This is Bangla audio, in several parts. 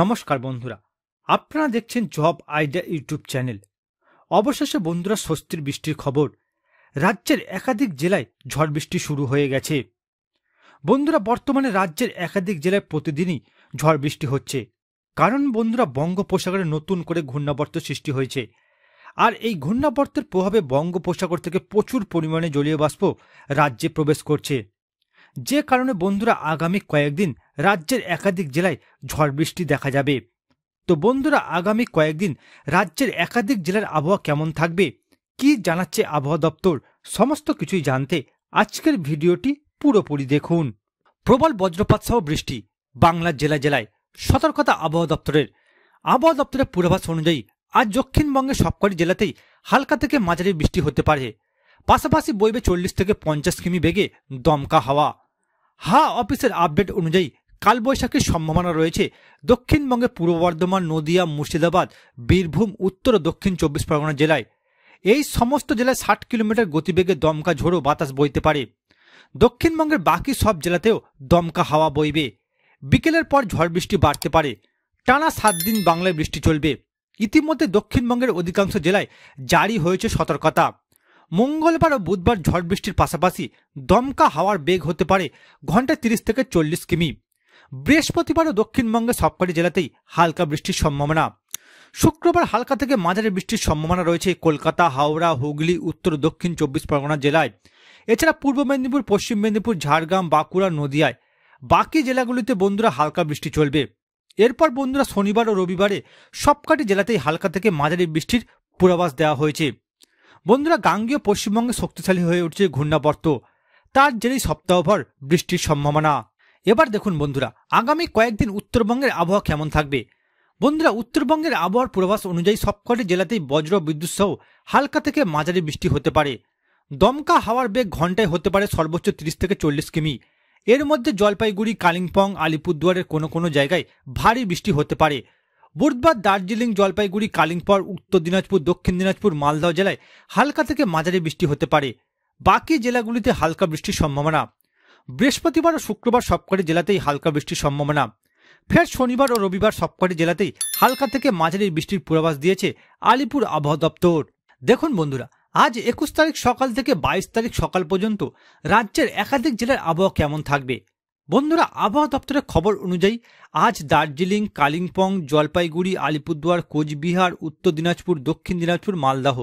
নমস্কার বন্ধুরা আপনারা দেখছেন জব আইডিয়া ইউটিউব চ্যানেল অবশেষে বন্ধুরা স্বস্তির বৃষ্টির খবর রাজ্যের একাধিক জেলায় ঝড় বৃষ্টি শুরু হয়ে গেছে বন্ধুরা বর্তমানে রাজ্যের একাধিক জেলায় প্রতিদিনই ঝড় বৃষ্টি হচ্ছে কারণ বন্ধুরা বঙ্গোপসাগরে নতুন করে ঘূর্ণাবর্ত সৃষ্টি হয়েছে আর এই ঘূর্ণাবর্তের প্রভাবে বঙ্গোপসাগর থেকে প্রচুর পরিমাণে জলীয় বাষ্প রাজ্যে প্রবেশ করছে যে কারণে বন্ধুরা আগামী কয়েকদিন রাজ্যের একাধিক জেলায় ঝড় বৃষ্টি দেখা যাবে তো বন্ধুরা আগামী কয়েকদিন রাজ্যের একাধিক জেলার আবহাওয়া কেমন থাকবে কি জানাচ্ছে আবহাওয়া দপ্তর সমস্ত কিছুই জানতে আজকের ভিডিওটি পুরোপুরি দেখুন প্রবল বজ্রপাত সহ বৃষ্টি বাংলার জেলা জেলায় সতর্কতা আবহাওয়া দপ্তরের আবহাওয়া দপ্তরের পূর্বাভাস অনুযায়ী আজ দক্ষিণবঙ্গের সবকটি জেলাতেই হালকা থেকে মাঝারি বৃষ্টি হতে পারে পাশাপাশি বইবে চল্লিশ থেকে পঞ্চাশ কিমি বেগে দমকা হাওয়া হা অফিসের আপডেট অনুযায়ী কালবৈশাখীর সম্ভাবনা রয়েছে দক্ষিণবঙ্গে পূর্ব বর্ধমান নদিয়া মুর্শিদাবাদ বীরভূম উত্তর ও দক্ষিণ চব্বিশ পরগনা জেলায় এই সমস্ত জেলায় ষাট কিলোমিটার গতিবেগে দমকা ঝোড়ো বাতাস বইতে পারে দক্ষিণবঙ্গের বাকি সব জেলাতেও দমকা হাওয়া বইবে বিকেলের পর ঝড় বৃষ্টি বাড়তে পারে টানা সাত দিন বাংলায় বৃষ্টি চলবে ইতিমধ্যে দক্ষিণবঙ্গের অধিকাংশ জেলায় জারি হয়েছে সতর্কতা মঙ্গলবার ও বুধবার ঝড় বৃষ্টির পাশাপাশি দমকা হাওয়ার বেগ হতে পারে ঘন্টায় তিরিশ থেকে চল্লিশ কিমি বৃহস্পতিবার ও দক্ষিণবঙ্গের সবকটি জেলাতেই হালকা বৃষ্টির সম্ভাবনা শুক্রবার হালকা থেকে মাঝারি বৃষ্টির সম্ভাবনা রয়েছে কলকাতা হাওড়া হুগলি উত্তর দক্ষিণ চব্বিশ পরগনা জেলায় এছাড়া পূর্ব মেদিনীপুর পশ্চিম মেদিনীপুর ঝাড়গ্রাম বাঁকুড়া নদিয়ায় বাকি জেলাগুলিতে বন্ধুরা হালকা বৃষ্টি চলবে এরপর বন্ধুরা শনিবার ও রবিবারে সবকটি জেলাতেই হালকা থেকে মাঝারি বৃষ্টির পূর্বাভাস দেওয়া হয়েছে বন্ধুরা গাঙ্গীয় পশ্চিমবঙ্গে শক্তিশালী হয়ে উঠছে ঘূর্ণাবর্ত তার জেরেই সপ্তাহভর বৃষ্টির সম্ভাবনা এবার দেখুন বন্ধুরা আগামী কয়েকদিন উত্তরবঙ্গের আবহাওয়া কেমন থাকবে বন্ধুরা উত্তরবঙ্গের আবহাওয়ার পূর্বাভাস অনুযায়ী সবকটি জেলাতেই বজ্র বিদ্যুৎ সহ হালকা থেকে মাঝারি বৃষ্টি হতে পারে দমকা হাওয়ার বেগ ঘন্টায় হতে পারে সর্বোচ্চ তিরিশ থেকে চল্লিশ কিমি এর মধ্যে জলপাইগুড়ি কালিম্পং আলিপুরদুয়ারের কোনো কোনো জায়গায় ভারী বৃষ্টি হতে পারে বুধবার দার্জিলিং জলপাইগুড়ি কালিম্পর উত্তর দিনাজপুর দক্ষিণ দিনাজপুর মালদহ জেলায় হালকা থেকে মাঝারি বৃষ্টি হতে পারে বাকি জেলাগুলিতে হালকা বৃষ্টির সম্ভাবনা বৃহস্পতিবার ও শুক্রবার সবকটি জেলাতেই হালকা বৃষ্টির সম্ভাবনা ফের শনিবার ও রবিবার সবকটি জেলাতেই হালকা থেকে মাঝারি বৃষ্টির পূর্বাভাস দিয়েছে আলিপুর আবহাওয়া দপ্তর দেখুন বন্ধুরা আজ একুশ তারিখ সকাল থেকে বাইশ তারিখ সকাল পর্যন্ত রাজ্যের একাধিক জেলার আবহাওয়া কেমন থাকবে বন্ধুরা আবহাওয়া দপ্তরের খবর অনুযায়ী আজ দার্জিলিং কালিম্পং জলপাইগুড়ি আলিপুরদুয়ার কোচবিহার উত্তর দিনাজপুর দক্ষিণ দিনাজপুর মালদাহ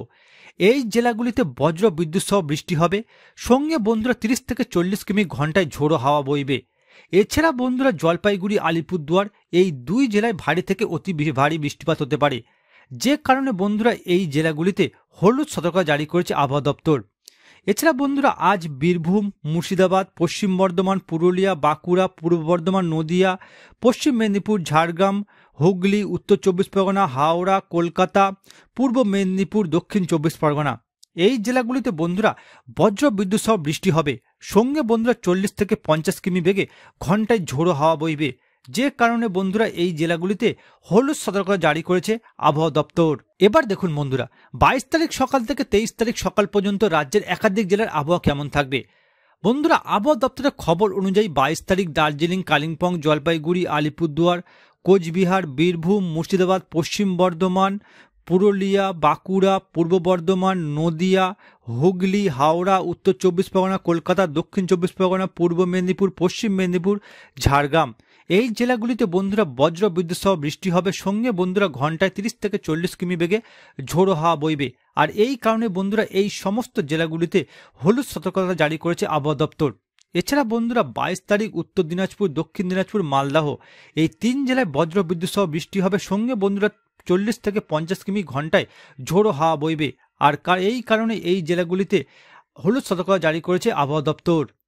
এই জেলাগুলিতে বজ্র বিদ্যুৎ সহ বৃষ্টি হবে সঙ্গে বন্ধুরা তিরিশ থেকে চল্লিশ কিমি ঘন্টায় ঝোড়ো হাওয়া বইবে এছাড়া বন্ধুরা জলপাইগুড়ি আলিপুরদুয়ার এই দুই জেলায় ভারী থেকে অতি ভারী বৃষ্টিপাত হতে পারে যে কারণে বন্ধুরা এই জেলাগুলিতে হলুদ সতর্কতা জারি করেছে আবহাওয়া দপ্তর এছাড়া বন্ধুরা আজ বীরভূম মুর্শিদাবাদ পশ্চিম বর্ধমান পুরুলিয়া বাঁকুড়া পূর্ব বর্ধমান নদিয়া পশ্চিম মেদিনীপুর ঝাড়গ্রাম হুগলি উত্তর চব্বিশ পরগনা হাওড়া কলকাতা পূর্ব মেদিনীপুর দক্ষিণ চব্বিশ পরগনা এই জেলাগুলিতে বন্ধুরা বজ্র বিদ্যুৎ সহ বৃষ্টি হবে সঙ্গে বন্ধুরা চল্লিশ থেকে পঞ্চাশ কিমি বেগে ঘন্টায় ঝোড়ো হাওয়া বইবে যে কারণে বন্ধুরা এই জেলাগুলিতে হলুদ সতর্কতা জারি করেছে আবহাওয়া দপ্তর এবার দেখুন বন্ধুরা বাইশ তারিখ সকাল থেকে তেইশ তারিখ সকাল পর্যন্ত রাজ্যের একাধিক জেলার আবহাওয়া কেমন থাকবে বন্ধুরা আবহাওয়া দপ্তরের খবর অনুযায়ী বাইশ তারিখ দার্জিলিং কালিম্পং জলপাইগুড়ি আলিপুরদুয়ার কোচবিহার বীরভূম মুর্শিদাবাদ পশ্চিম বর্ধমান পুরুলিয়া বাঁকুড়া পূর্ব বর্ধমান নদিয়া হুগলি হাওড়া উত্তর চব্বিশ পরগনা কলকাতা দক্ষিণ চব্বিশ পরগনা পূর্ব মেদিনীপুর পশ্চিম মেদিনীপুর ঝাড়গ্রাম এই জেলাগুলিতে বন্ধুরা বজ্র বিদ্যুৎ সহ বৃষ্টি হবে সঙ্গে বন্ধুরা ঘন্টায় তিরিশ থেকে চল্লিশ কিমি বেগে ঝোড়ো হাওয়া বইবে আর এই কারণে বন্ধুরা এই সমস্ত জেলাগুলিতে হলুদ সতর্কতা জারি করেছে আবহাওয়া দপ্তর এছাড়া বন্ধুরা বাইশ তারিখ উত্তর দিনাজপুর দক্ষিণ দিনাজপুর মালদাহ এই তিন জেলায় বজ্র বিদ্যুৎ সহ বৃষ্টি হবে সঙ্গে বন্ধুরা চল্লিশ থেকে পঞ্চাশ কিমি ঘন্টায় ঝোড়ো হাওয়া বইবে আর এই কারণে এই জেলাগুলিতে হলুদ সতর্কতা জারি করেছে আবহাওয়া দপ্তর